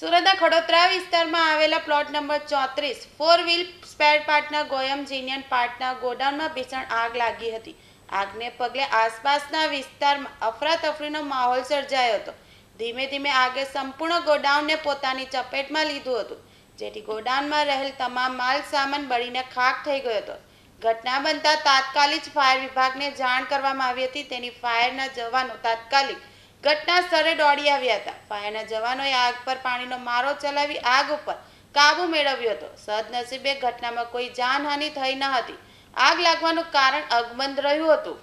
સુરતના ખડોતરા વિસ્તારમાં આવેલા પ્લોટ નંબર ચોત્રીસ ફોર વ્હીલ સ્પેર પાર્ટના ગોયમ જીનિયન પાર્ટના ગોડાઉનમાં ભીષણ આગ લાગી હતી આગને પગલે આસપાસના વિસ્તારમાં અફરાતફરીનો માહોલ સર્જાયો હતો ધીમે ધીમે આગે સંપૂર્ણ ગોડાઉનને પોતાની ચપેટમાં લીધું હતું જેથી ગોડાઉનમાં રહેલ તમામ માલ સામાન બળીને ખાક થઈ ગયો હતો ઘટના બનતા તાત્કાલિક ફાયર વિભાગને જાણ કરવામાં આવી હતી તેની ફાયરના જવાનો તાત્કાલિક ઘટના સ્થળે દોડી આવ્યા હતા ફાયરના જવાનોએ આગ પર પાણીનો મારો ચલાવી આગ ઉપર કાબુ મેળવ્યો હતો સદનસીબે ઘટનામાં કોઈ જાનહાનિ થઈ ન હતી આગ લાગવાનું કારણ અગબંધ રહ્યું હતું